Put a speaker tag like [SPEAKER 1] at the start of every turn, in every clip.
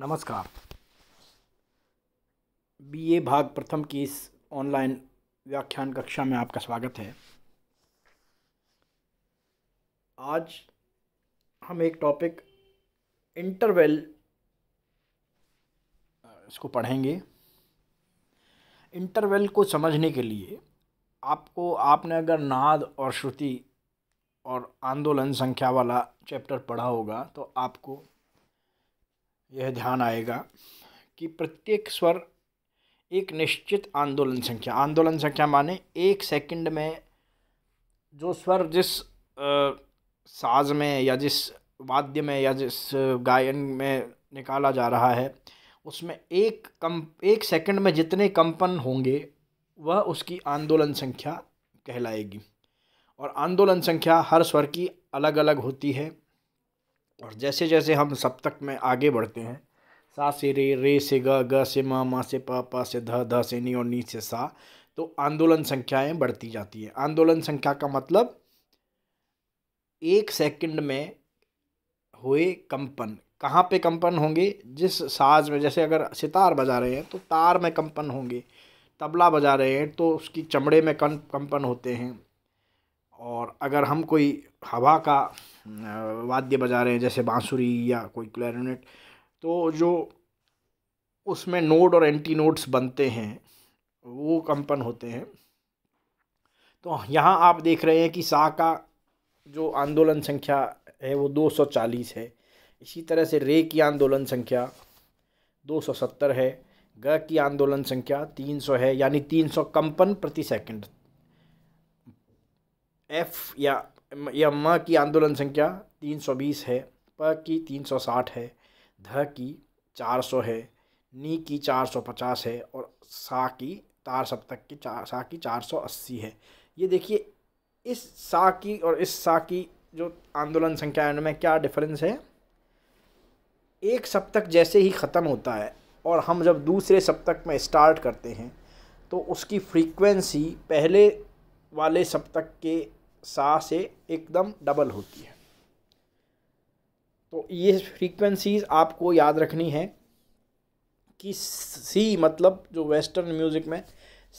[SPEAKER 1] नमस्कार बीए भाग प्रथम की इस ऑनलाइन व्याख्यान कक्षा में आपका स्वागत है आज हम एक टॉपिक इंटरवेल इसको पढ़ेंगे इंटरवेल को समझने के लिए आपको आपने अगर नाद और श्रुति और आंदोलन संख्या वाला चैप्टर पढ़ा होगा तो आपको यह ध्यान आएगा कि प्रत्येक स्वर एक निश्चित आंदोलन संख्या आंदोलन संख्या माने एक सेकंड में जो स्वर जिस आ, साज में या जिस वाद्य में या जिस गायन में निकाला जा रहा है उसमें एक कम एक सेकंड में जितने कंपन होंगे वह उसकी आंदोलन संख्या कहलाएगी और आंदोलन संख्या हर स्वर की अलग अलग होती है और जैसे जैसे हम सप्तक में आगे बढ़ते हैं सा से रे रे से ग ग से म म से प प से ध ध से नी और नी से सा तो आंदोलन संख्याएं बढ़ती जाती है आंदोलन संख्या का मतलब एक सेकंड में हुए कंपन कहाँ पे कंपन होंगे जिस साज में जैसे अगर सितार बजा रहे हैं तो तार में कंपन होंगे तबला बजा रहे हैं तो उसकी चमड़े में कंपन होते हैं और अगर हम कोई हवा का वाद्य बजा रहे हैं जैसे बांसुरी या कोई क्लैरिनेट तो जो उसमें नोड और एंटी नोड्स बनते हैं वो कंपन होते हैं तो यहाँ आप देख रहे हैं कि सा का जो आंदोलन संख्या है वो 240 है इसी तरह से रे की आंदोलन संख्या 270 है ग की आंदोलन संख्या 300 है यानी 300 कंपन प्रति सेकंड एफ या म की आंदोलन संख्या 320 है प की 360 है ध की 400 है नी की 450 है और सा की तार सप्तक की चार सा की 480 है ये देखिए इस सा की और इस सा की जो आंदोलन संख्या है उनमें क्या डिफरेंस है एक सप्तक जैसे ही ख़त्म होता है और हम जब दूसरे सप्तक में स्टार्ट करते हैं तो उसकी फ्रीक्वेंसी पहले वाले सप्तक के सा से एकदम डबल होती है तो ये फ्रीक्वेंसीज आपको याद रखनी है कि सी मतलब जो वेस्टर्न म्यूज़िक में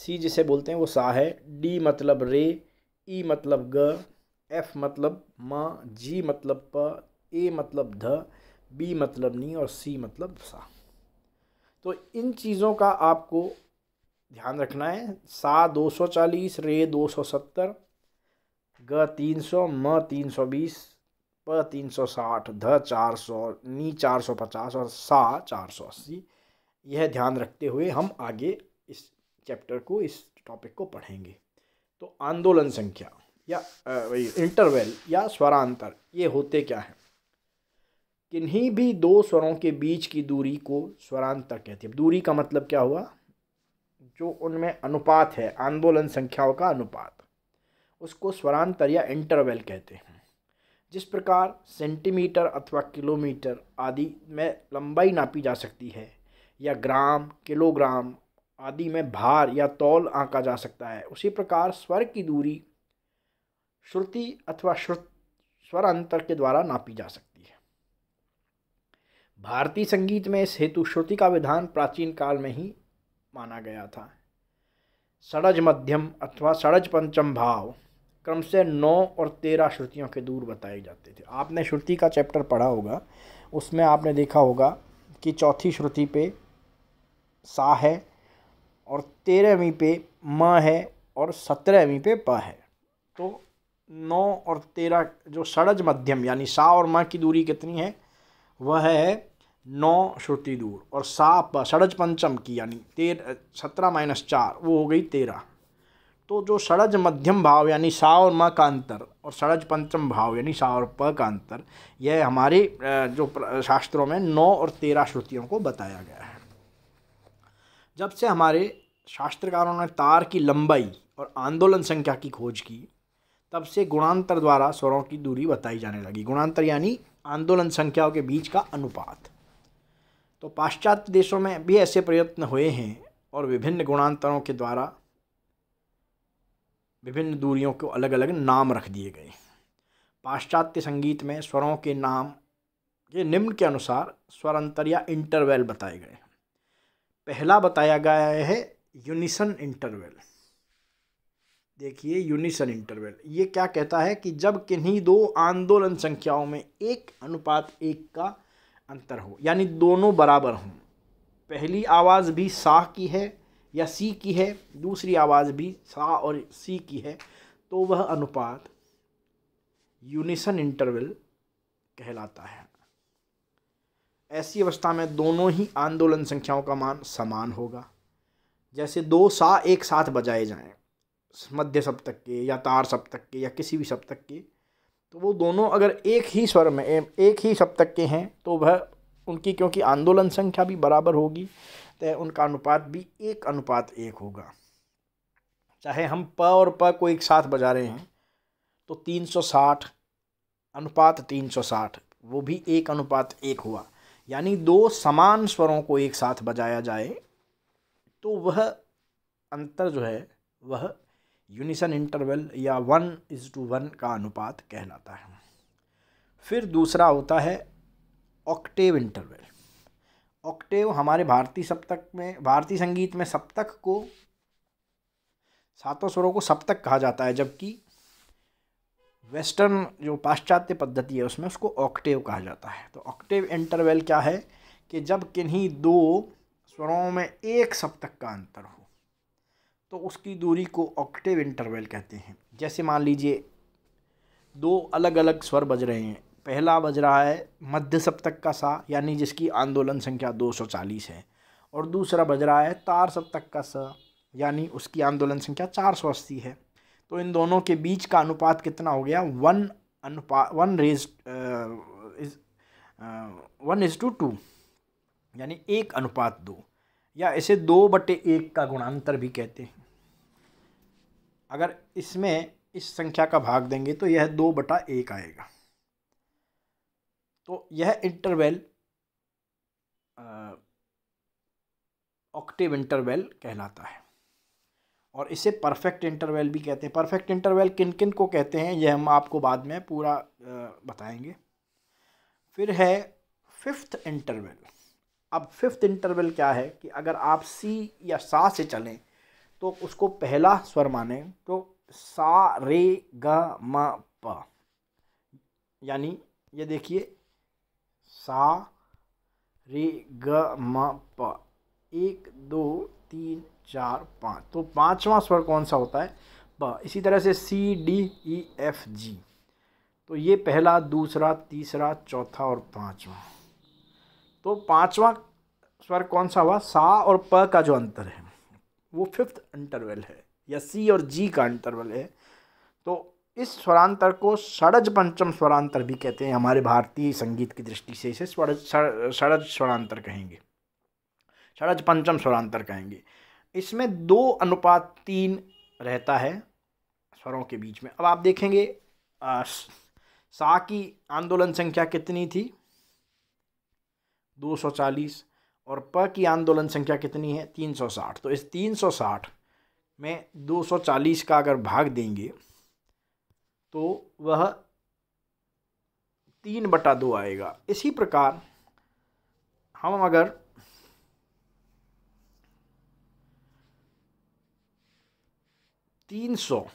[SPEAKER 1] सी जिसे बोलते हैं वो सा है डी मतलब रे ई e मतलब ग एफ मतलब म जी मतलब प ए मतलब ध बी मतलब नी और सी मतलब सा तो इन चीज़ों का आपको ध्यान रखना है सा 240 रे 270 ग तीन सौ म तीन सौ बीस प तीन सौ साठ ध चार सौ नी चार सौ पचास और सा चार सौ अस्सी यह ध्यान रखते हुए हम आगे इस चैप्टर को इस टॉपिक को पढ़ेंगे तो आंदोलन संख्या या इंटरवेल या स्वरांतर ये होते क्या हैं किन्हीं भी दो स्वरों के बीच की दूरी को स्वरांतर कहते हैं दूरी का मतलब क्या हुआ जो उनमें अनुपात है आंदोलन संख्याओं का अनुपात उसको स्वरांतर या इंटरवल कहते हैं जिस प्रकार सेंटीमीटर अथवा किलोमीटर आदि में लंबाई नापी जा सकती है या ग्राम किलोग्राम आदि में भार या तौल आंका जा सकता है उसी प्रकार स्वर की दूरी श्रुति अथवा श्रुत स्वर अंतर के द्वारा नापी जा सकती है भारतीय संगीत में इस हेतु श्रुति का विधान प्राचीन काल में ही माना गया था सड़ज मध्यम अथवा सड़ज पंचम भाव क्रम से नौ और तेरह श्रुतियों के दूर बताए जाते थे आपने श्रुति का चैप्टर पढ़ा होगा उसमें आपने देखा होगा कि चौथी श्रुति पे सा है और तेरहवीं पे म है और सत्रहवीं पे प है तो नौ और तेरह जो सड़ज मध्यम यानी सा और माँ की दूरी कितनी है वह है नौ श्रुति दूर और सा प सड़ज पंचम की यानी तेरह सत्रह माइनस चार वो हो गई तेरह तो जो सड़ज मध्यम भाव यानी सा और म का अंतर और सड़ज पंचम भाव यानी सा और प का अंतर यह हमारे जो शास्त्रों में नौ और तेरह श्रुतियों को बताया गया है जब से हमारे शास्त्रकारों ने तार की लंबाई और आंदोलन संख्या की खोज की तब से गुणांतर द्वारा स्वरों की दूरी बताई जाने लगी गुणांतर यानी आंदोलन संख्याओं के बीच का अनुपात तो पाश्चात्य देशों में भी ऐसे प्रयत्न हुए हैं और विभिन्न गुणांतरों के द्वारा विभिन्न दूरियों को अलग अलग नाम रख दिए गए पाश्चात्य संगीत में स्वरों के नाम ये निम्न के अनुसार स्वरंतर या इंटरवेल बताए गए पहला बताया गया है यूनिसन इंटरवेल देखिए यूनिसन इंटरवेल ये क्या कहता है कि जब किन्हीं दो आंदोलन संख्याओं में एक अनुपात एक का अंतर हो यानी दोनों बराबर हों पहली आवाज़ भी साह की है या सी की है दूसरी आवाज़ भी सा और सी की है तो वह अनुपात यूनिसन इंटरवल कहलाता है ऐसी अवस्था में दोनों ही आंदोलन संख्याओं का मान समान होगा जैसे दो सा एक साथ बजाए जाएं मध्य सप्तक के या तार सप्तक के या किसी भी सप्तक के तो वो दोनों अगर एक ही स्वर में एक ही सप्तक के हैं तो वह उनकी क्योंकि आंदोलन संख्या भी बराबर होगी तो उनका अनुपात भी एक अनुपात एक होगा चाहे हम प और प को एक साथ बजा रहे हैं तो 360 अनुपात 360 वो भी एक अनुपात एक हुआ यानी दो समान स्वरों को एक साथ बजाया जाए तो वह अंतर जो है वह यूनिसन इंटरवल या वन इज़ टू वन का अनुपात कहलाता है फिर दूसरा होता है ऑक्टेव इंटरवल ऑक्टेव हमारे भारतीय सप्तक में भारतीय संगीत में सप्तक को सातों स्वरों को सप्तक कहा जाता है जबकि वेस्टर्न जो पाश्चात्य पद्धति है उसमें उसको ऑक्टेव कहा जाता है तो ऑक्टेव इंटरवल क्या है कि जब किन्हीं दो स्वरों में एक सप्तक का अंतर हो तो उसकी दूरी को ऑक्टेव इंटरवल कहते हैं जैसे मान लीजिए दो अलग अलग स्वर बज रहे हैं पहला बज रहा है मध्य सप्तक का सा यानी जिसकी आंदोलन संख्या 240 है और दूसरा बज रहा है तार सप्तक का सा यानी उसकी आंदोलन संख्या चार है तो इन दोनों के बीच का अनुपात कितना हो गया वन अनुपात वन रेज is one is to two यानी एक अनुपात दो या इसे दो बटे एक का गुणांतर भी कहते हैं अगर इसमें इस संख्या का भाग देंगे तो यह दो बटा एक आएगा तो यह इंटरवेल ऑक्टिव इंटरवेल कहलाता है और इसे परफेक्ट इंटरवेल भी कहते हैं परफेक्ट इंटरवेल किन किन को कहते हैं यह हम आपको बाद में पूरा बताएंगे फिर है फिफ्थ इंटरवेल अब फिफ्थ इंटरवेल क्या है कि अगर आप सी या सा से चलें तो उसको पहला स्वर माने तो सा रे ग म प यानी ये देखिए सा रे ग म प एक दो तीन चार पाँच तो पांचवा स्वर कौन सा होता है प इसी तरह से C D E F G तो ये पहला दूसरा तीसरा चौथा और पांचवा तो पांचवा स्वर कौन सा हुआ सा और प का जो अंतर है वो फिफ्थ इंटरवल है या सी और जी का इंटरवल है तो इस स्वरांतर को षड़ज पंचम स्वरांतर भी कहते हैं हमारे भारतीय संगीत की दृष्टि से इसे स्वरज षड़ज स्वरांतर कहेंगे षड़ज पंचम स्वरांतर कहेंगे इसमें दो अनुपात तीन रहता है स्वरों के बीच में अब आप देखेंगे आ, सा की आंदोलन संख्या कितनी थी 240 और प की आंदोलन संख्या कितनी है 360 तो इस 360 में 240 का अगर भाग देंगे तो वह तीन बटा दो आएगा इसी प्रकार हम अगर तीन सौ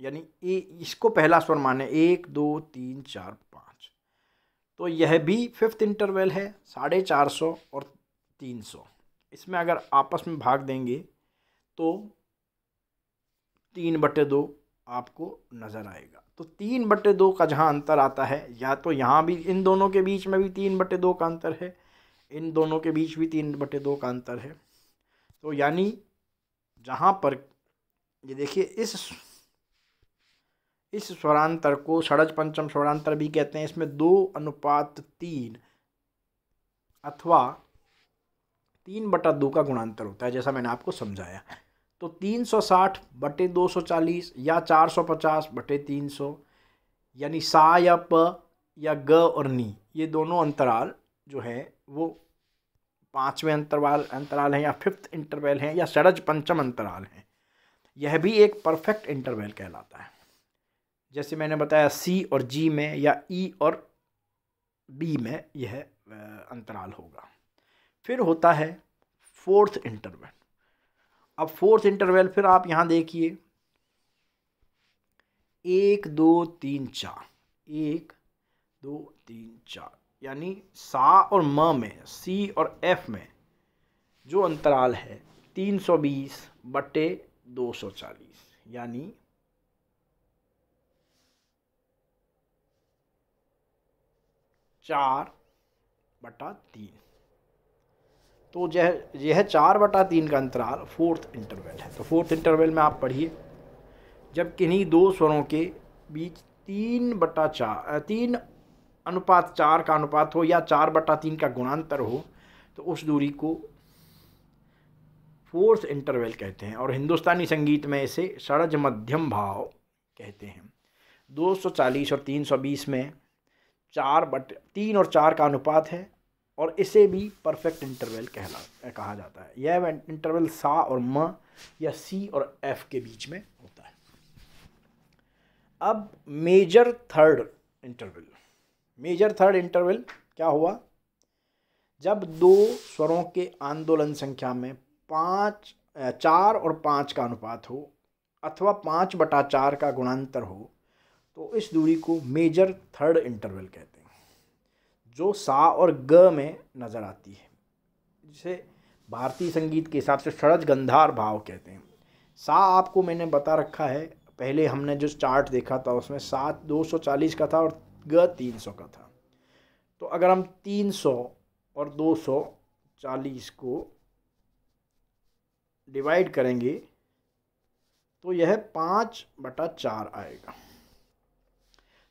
[SPEAKER 1] यानी ए इसको पहला स्वर माने एक दो तीन चार पाँच तो यह भी फिफ्थ इंटरवल है साढ़े चार सौ और तीन सौ इसमें अगर आपस में भाग देंगे तो तीन बटे दो आपको नज़र आएगा तो तीन बटे दो का जहाँ अंतर आता है या तो यहाँ भी इन दोनों के बीच में भी तीन बटे दो का अंतर है इन दोनों के बीच भी तीन बटे दो का अंतर है तो यानी जहाँ पर ये देखिए इस इस स्वरांतर को सड़ज पंचम स्वरांतर भी कहते हैं इसमें दो अनुपात तीन अथवा तीन बटा दो का गुणांतर होता है जैसा मैंने आपको समझाया तो 360 बटे दो या 450 बटे तीन यानी सा या प या ग और नी ये दोनों अंतराल जो है वो पाँचवें अंतराल अंतराल हैं या फिफ्थ इंटरवेल हैं या सड़ज पंचम अंतराल हैं यह भी एक परफेक्ट इंटरवेल कहलाता है जैसे मैंने बताया सी और जी में या ई e और बी में यह अंतराल होगा फिर होता है फोर्थ इंटरवेल अब फोर्थ इंटरवल फिर आप यहाँ देखिए एक दो तीन चार एक दो तीन चार यानी सा और म में सी और एफ में जो अंतराल है तीन सौ बीस बटे दो सौ चालीस यानी चार बटा तीन तो यह यह चार बटा तीन का अंतराल फोर्थ इंटरवल है तो फोर्थ इंटरवल में आप पढ़िए जब किन्हीं दो स्वरों के बीच तीन बटा चार तीन अनुपात चार का अनुपात हो या चार बटा तीन का गुणांतर हो तो उस दूरी को फोर्थ इंटरवल कहते हैं और हिंदुस्तानी संगीत में इसे सड़ज मध्यम भाव कहते हैं 240 और 320 में चार बट तीन और चार का अनुपात है और इसे भी परफेक्ट इंटरवल कहला कहा जाता है यह इंटरवल सा और म या सी और एफ के बीच में होता है अब major third interval major third interval क्या हुआ जब दो स्वरों के आंदोलन संख्या में पाँच चार और पाँच का अनुपात हो अथवा पाँच बटा चार का गुणांतर हो तो इस दूरी को मेजर थर्ड इंटरवल कहते हैं जो सा और ग में नज़र आती है जिसे भारतीय संगीत के हिसाब से षड़ज गंधार भाव कहते हैं सा आपको मैंने बता रखा है पहले हमने जो चार्ट देखा था उसमें सात दो सौ चालीस का था और ग तीन सौ का था तो अगर हम तीन सौ और दो सौ चालीस को डिवाइड करेंगे तो यह पाँच बटा चार आएगा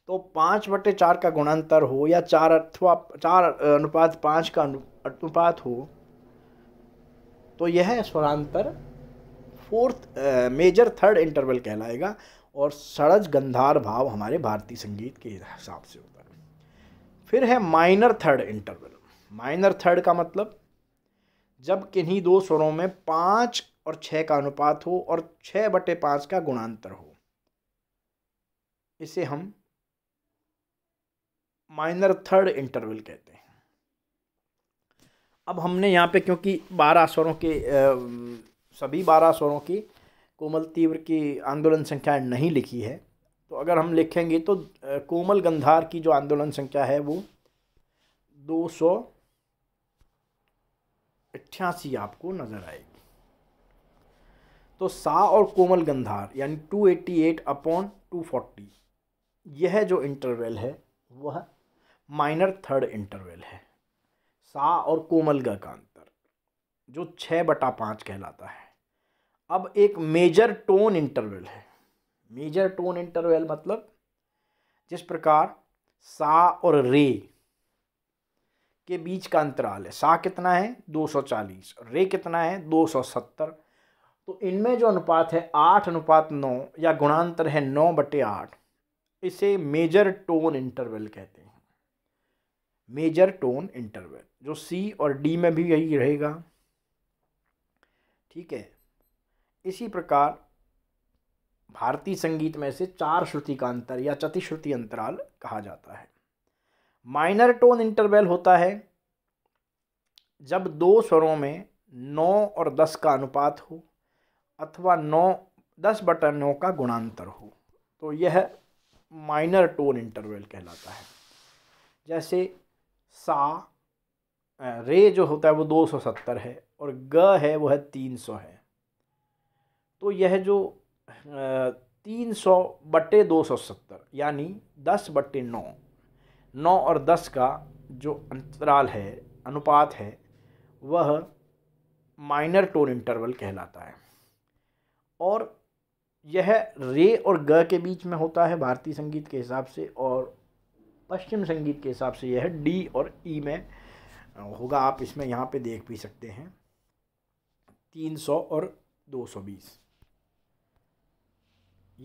[SPEAKER 1] तो पाँच बटे चार का गुणांतर हो या चार अथवा चार अनुपात पाँच का अनुपात हो तो यह स्वरांतर फोर्थ मेजर थर्ड इंटरवल कहलाएगा और सड़ज गंधार भाव हमारे भारतीय संगीत के हिसाब से होता है फिर है minor third interval minor third का मतलब जब किन्हीं दो स्वरों में पाँच और छः का अनुपात हो और छः बटे पाँच का गुणांतर हो इसे हम माइनर थर्ड इंटरवल कहते हैं अब हमने यहाँ पे क्योंकि बारह स्वरों के सभी बारह स्वरों की कोमल तीव्र की आंदोलन संख्या नहीं लिखी है तो अगर हम लिखेंगे तो कोमल गंधार की जो आंदोलन संख्या है वो दो सौ अट्ठासी आपको नज़र आएगी तो सा और कोमल गंधार यानी two eighty eight upon two forty यह जो इंटरवल है वह माइनर थर्ड इंटरवल है सा और कोमलगा का अंतर जो छः बटा पाँच कहलाता है अब एक मेजर टोन इंटरवल है मेजर टोन इंटरवल मतलब जिस प्रकार सा और रे के बीच का अंतराल है सा कितना है 240 रे कितना है 270 तो इनमें जो अनुपात है आठ अनुपात नौ या गुणांतर है नौ बटे आठ इसे मेजर टोन इंटरवल कहते हैं मेजर टोन इंटरवल जो सी और डी में भी यही रहेगा ठीक है इसी प्रकार भारतीय संगीत में से चार श्रुति का अंतर या चतुश्रुति अंतराल कहा जाता है माइनर टोन इंटरवल होता है जब दो स्वरों में नौ और दस का अनुपात हो अथवा नौ दस बटन नौ का गुणांतर हो तो यह माइनर टोन इंटरवल कहलाता है जैसे सा रे जो होता है वो 270 है और ग है वो है 300 है तो यह जो तीन सौ बटे दो सौ सत्तर यानी दस बटे नौ नौ और दस का जो अंतराल है अनुपात है वह माइनर टोन इंटरवल कहलाता है और यह रे और ग के बीच में होता है भारतीय संगीत के हिसाब से और पश्चिम संगीत के हिसाब से यह है डी और ई e में होगा आप इसमें यहाँ पे देख भी सकते हैं तीन सौ और दो सौ बीस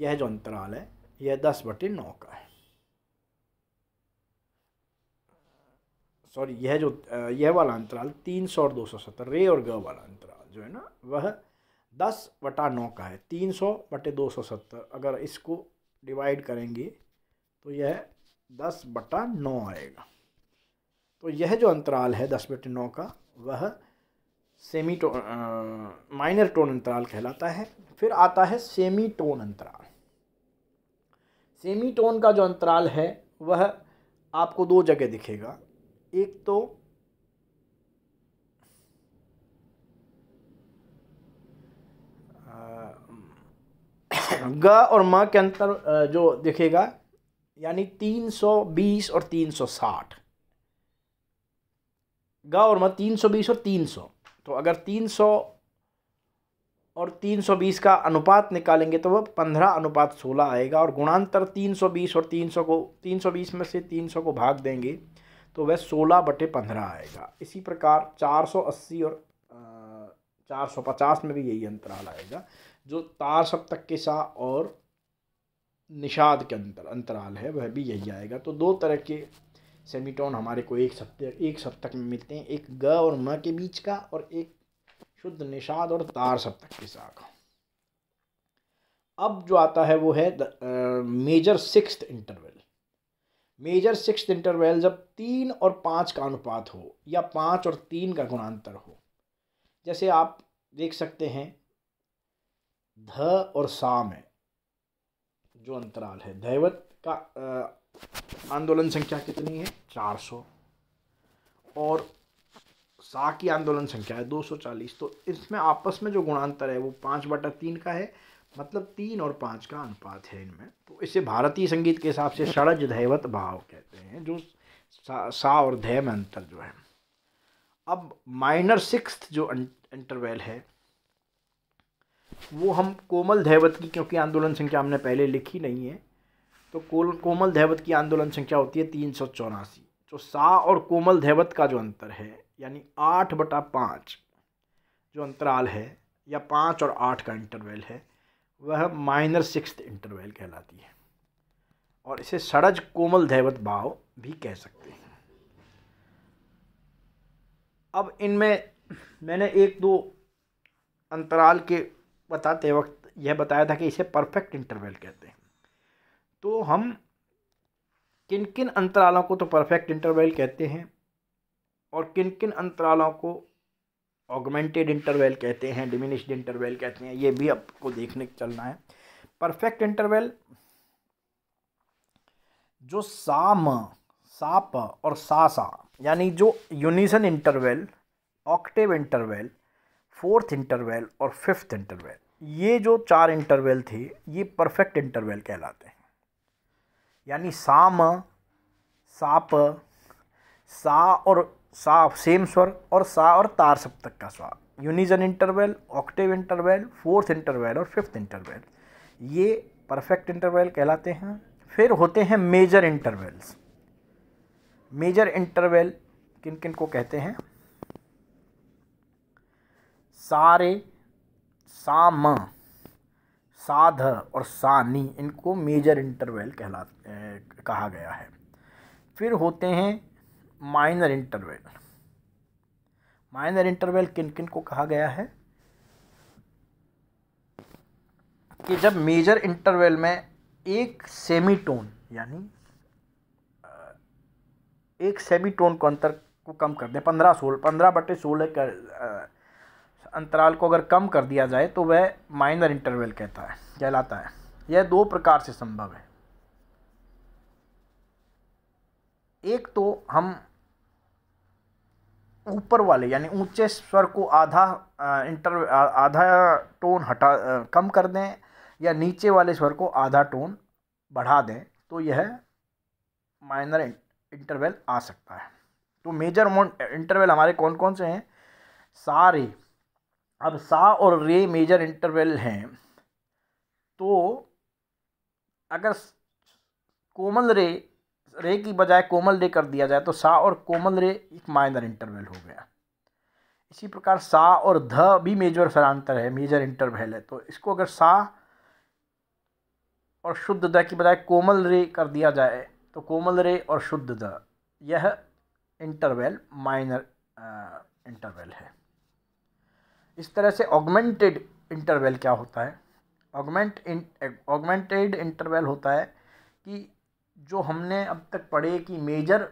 [SPEAKER 1] यह जो अंतराल है यह दस बटे नौ का है सॉरी यह जो यह वाला अंतराल तीन सौ और दो सौ सत्तर रे और ग वाला अंतराल जो है ना वह दस बटा नौ का है तीन सौ बटे दो सौ सत्तर अगर इसको डिवाइड करेंगे तो यह दस बटा नौ आएगा तो यह जो अंतराल है दस बटे नौ का वह सेमी टोन माइनर टोन अंतराल कहलाता है फिर आता है सेमी टोन अंतराल सेमी टोन का जो अंतराल है वह आपको दो जगह दिखेगा एक तो ग और म के अंतर जो दिखेगा यानी 320 और 360 ग और मत 320 और 300 तो अगर 300 और 320 का अनुपात निकालेंगे तो वह 15 अनुपात 16 आएगा और गुणांतर 320 और 300 को 320 में से 300 को भाग देंगे तो वह 16 बटे पंद्रह आएगा इसी प्रकार 480 और आ, 450 में भी यही अंतराल आएगा जो तार सप्तक के सा और निषाद के अंतर अंतराल है वह भी यही आएगा तो दो तरह के सेमीटोन हमारे को एक सप्तक एक सप्तक में मिलते हैं एक ग और म के बीच का और एक शुद्ध निषाद और तार सप्तक के साथ अब जो आता है वो है major six interval major six interval जब तीन और पाँच का अनुपात हो या पाँच और तीन का गुणांतर हो जैसे आप देख सकते हैं ध और सा में जो अंतराल है दैवत का आंदोलन संख्या कितनी है 400 और सा की आंदोलन संख्या है 240 तो इसमें आपस में जो गुणांतर है वो पाँच बटा तीन का है मतलब तीन और पाँच का अनुपात है इनमें तो इसे भारतीय संगीत के हिसाब से षड़ज धैवत भाव कहते हैं जो सा, सा और धैय में अंतर जो है अब माइनर सिक्स जो इंटरवेल है वो हम कोमल धैवत की क्योंकि आंदोलन संख्या हमने पहले लिखी नहीं है तो कोल कोमल धैवत की आंदोलन संख्या होती है तीन सौ चौरासी तो सा और कोमल धैवत का जो अंतर है यानी आठ बटा पाँच जो अंतराल है या पाँच और आठ का इंटरवल है वह माइनर सिक्स इंटरवल कहलाती है और इसे सड़ज कोमल धैवत भाव भी कह सकते हैं अब इनमें मैंने एक दो अंतराल के बताते वक्त यह बताया था कि इसे परफेक्ट इंटरवल कहते हैं तो हम किन किन अंतरालों को तो परफेक्ट इंटरवल कहते हैं और किन किन अंतरालों को ऑगमेंटेड इंटरवल कहते हैं डिमिनिश्ड इंटरवल कहते हैं ये भी आपको देखने चलना है परफेक्ट इंटरवल जो साम साप और सा सा यानी जो unison interval octave interval fourth interval और फिफ्थ इंटरवल ये जो चार इंटरवल थे ये परफेक्ट इंटरवल कहलाते हैं यानी साम साप सा और सा सेम स्वर और सा और तार सप्तक का स्वर unison interval octave interval fourth interval और फिफ्थ इंटरवल ये परफेक्ट इंटरवल कहलाते हैं फिर होते हैं मेजर इंटरवल्स मेजर इंटरवल किन किन को कहते हैं सारे साम साध और सानी इनको मेजर इंटरवल कहला कहा गया है फिर होते हैं माइनर इंटरवल माइनर इंटरवल किन किन को कहा गया है कि जब मेजर इंटरवल में एक सेमीटोन यानी एक सेमी टोन को अंतर को कम कर दें पंद्रह सोलह पंद्रह बटे सोलह कर अंतराल को अगर कम कर दिया जाए तो वह माइनर इंटरवल कहता है कहलाता है यह दो प्रकार से संभव है एक तो हम ऊपर वाले यानी ऊंचे स्वर को आधा इंटर आधा टोन हटा कम कर दें या नीचे वाले स्वर को आधा टोन बढ़ा दें तो यह माइनर इंटरवल आ सकता है तो मेजर इंटरवल हमारे कौन कौन से हैं सारे अब सा और रे मेजर इंटरवल हैं तो अगर कोमल रे रे की बजाय कोमल रे कर दिया जाए तो सा और कोमल रे एक माइनर इंटरवल हो गया इसी प्रकार सा और ध भी मेजर फलांतर है मेजर इंटरवल है तो इसको अगर सा और शुद्ध द की बजाय कोमल रे कर दिया जाए तो कोमल रे और शुद्ध द यह इंटरवल माइनर इंटरवल है इस तरह से ऑगमेंटेड इंटरवल क्या होता है ऑगमेंट इन ऑगमेंटेड इंटरवल होता है कि जो हमने अब तक पढ़े कि मेजर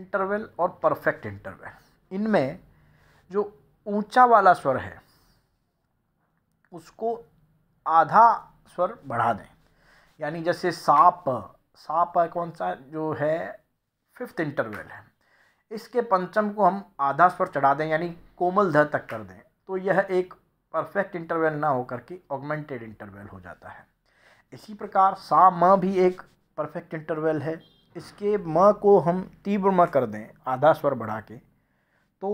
[SPEAKER 1] इंटरवल और परफेक्ट इंटरवल इनमें जो ऊंचा वाला स्वर है उसको आधा स्वर बढ़ा दें यानी जैसे साप साप कौन सा जो है फिफ्थ इंटरवल है इसके पंचम को हम आधा स्वर चढ़ा दें यानी कोमल ध तक कर दें तो यह एक परफेक्ट इंटरवल ना होकर के ऑगमेंटेड इंटरवल हो जाता है इसी प्रकार सा म भी एक परफेक्ट इंटरवल है इसके म को हम तीव्र म कर दें आधा स्वर बढ़ा के तो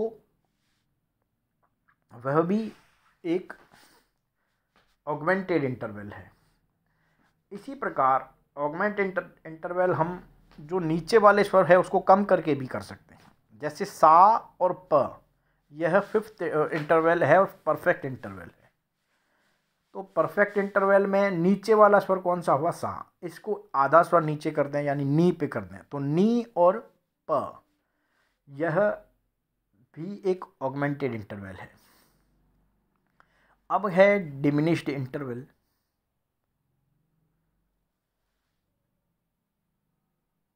[SPEAKER 1] वह भी एक ऑगमेंटेड इंटरवल है इसी प्रकार ऑगमेंट इंटर इंटरवल हम जो नीचे वाले स्वर है उसको कम करके भी कर सकते हैं जैसे सा और प यह फिफ्थ इंटरवल है और परफेक्ट इंटरवल है तो परफेक्ट इंटरवल में नीचे वाला स्वर कौन सा हुआ सा इसको आधा स्वर नीचे कर दें यानी नी पे कर दें तो नी और प यह भी एक ऑगमेंटेड इंटरवल है अब है डिमिनिश्ड इंटरवल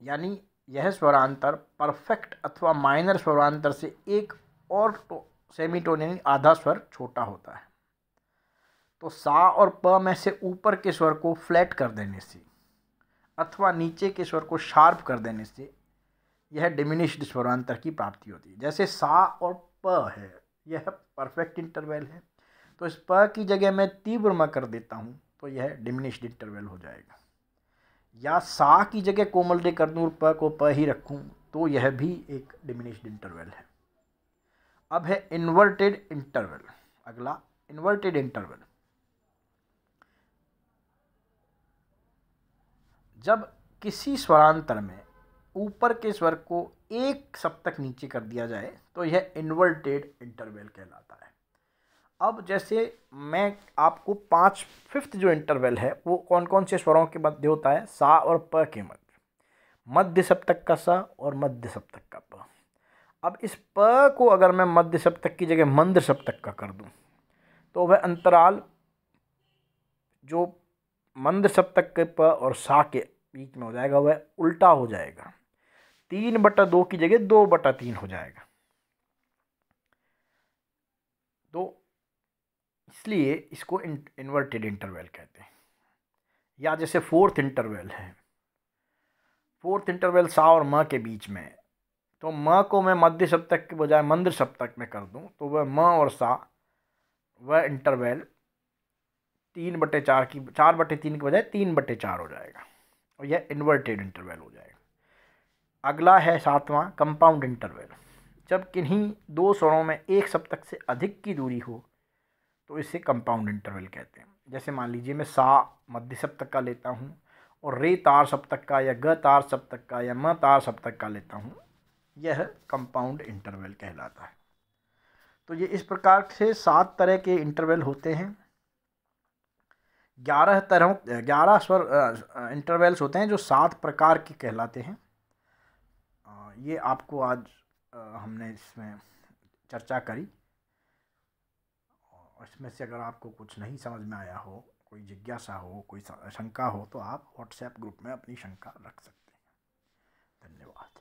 [SPEAKER 1] यानी यह स्वरांतर परफेक्ट अथवा माइनर स्वरांतर से एक और तो, सेमीटोन यानी आधा स्वर छोटा होता है तो सा और प में से ऊपर के स्वर को फ्लैट कर देने से अथवा नीचे के स्वर को शार्प कर देने से यह डिमिनिश्ड स्वरांतर की प्राप्ति होती है जैसे सा और प है यह परफेक्ट इंटरवल है तो इस प की जगह मैं तीव्र म कर देता हूँ तो यह डिमिनिश्ड इंटरवल हो जाएगा या सा की जगह कोमल डे दूँ प को प ही रखूँ तो यह भी एक डिमिनिश्ड इंटरवल है अब है इन्वर्टेड इंटरवल अगला इन्वर्टेड इंटरवल जब किसी स्वरांतर में ऊपर के स्वर को एक सप्तक नीचे कर दिया जाए तो यह इन्वर्टेड इंटरवल कहलाता है अब जैसे मैं आपको पाँच फिफ्थ जो इंटरवल है वो कौन कौन से स्वरों के मध्य होता है सा और प के मध्य मध्य सप्तक का सा और मध्य सप्तक का प अब इस प को अगर मैं मध्य सप्तक की जगह मंद सप्तक का कर दूं तो वह अंतराल जो मंद सप्तक के प और सा के बीच में हो जाएगा वह उल्टा हो जाएगा तीन बटा दो की जगह दो बटा तीन हो जाएगा इसलिए इसको इन्वर्टेड इंटरवल कहते हैं या जैसे फोर्थ इंटरवल है फोर्थ इंटरवल सा और म के बीच में तो म को मैं मध्य सप्तक के बजाय मंद्र सप्तक में कर दूं तो वह म और सा वह इंटरवल तीन बटे चार की चार बटे तीन के बजाय तीन बटे चार हो जाएगा और यह इन्वर्टेड इंटरवल हो जाएगा अगला है सातवां कंपाउंड इंटरवल जब किन्हीं दो स्वरों में एक सप्तक से अधिक की दूरी हो तो इसे कंपाउंड इंटरवल कहते हैं जैसे मान लीजिए मैं सा मध्य सप्तक का लेता हूँ और रे तार सप्तक का या ग तार सप्तक का या म तार सप्तक का लेता हूँ यह कंपाउंड इंटरवल कहलाता है तो ये इस प्रकार से सात तरह के इंटरवल होते हैं ग्यारह तरह ग्यारह स्वर इंटरवल्स होते हैं जो सात प्रकार के कहलाते हैं ये आपको आज हमने इसमें चर्चा करी इसमें से अगर आपको कुछ नहीं समझ में आया हो कोई जिज्ञासा हो कोई शंका हो तो आप व्हाट्सएप ग्रुप में अपनी शंका रख सकते हैं धन्यवाद